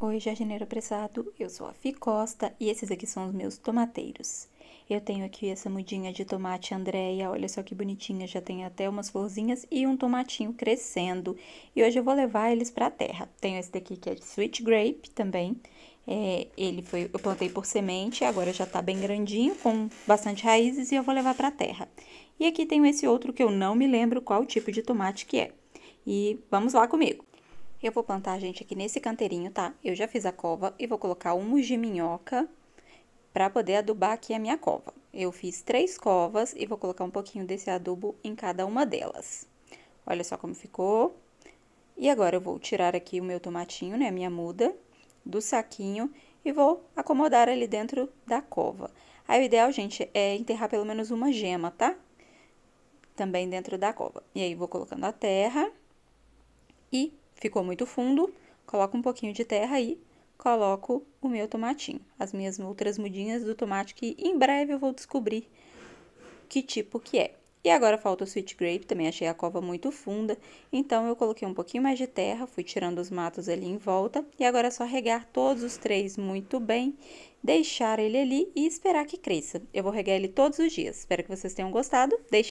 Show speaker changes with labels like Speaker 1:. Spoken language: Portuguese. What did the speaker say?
Speaker 1: Oi, jardineiro apressado. eu sou a Fi Costa e esses aqui são os meus tomateiros. Eu tenho aqui essa mudinha de tomate Andréia, olha só que bonitinha, já tem até umas florzinhas e um tomatinho crescendo. E hoje eu vou levar eles para a terra. Tenho esse daqui que é de Sweet Grape também, é, ele foi, eu plantei por semente, agora já tá bem grandinho, com bastante raízes e eu vou levar para a terra. E aqui tenho esse outro que eu não me lembro qual tipo de tomate que é. E vamos lá comigo! Eu vou plantar, gente, aqui nesse canteirinho, tá? Eu já fiz a cova e vou colocar humus de minhoca para poder adubar aqui a minha cova. Eu fiz três covas e vou colocar um pouquinho desse adubo em cada uma delas. Olha só como ficou. E agora eu vou tirar aqui o meu tomatinho, né, a minha muda, do saquinho e vou acomodar ali dentro da cova. Aí o ideal, gente, é enterrar pelo menos uma gema, tá? Também dentro da cova. E aí vou colocando a terra e Ficou muito fundo, coloco um pouquinho de terra aí, coloco o meu tomatinho. As minhas outras mudinhas do tomate que em breve eu vou descobrir que tipo que é. E agora falta o sweet grape, também achei a cova muito funda, então eu coloquei um pouquinho mais de terra, fui tirando os matos ali em volta, e agora é só regar todos os três muito bem, deixar ele ali e esperar que cresça. Eu vou regar ele todos os dias. Espero que vocês tenham gostado. Deixe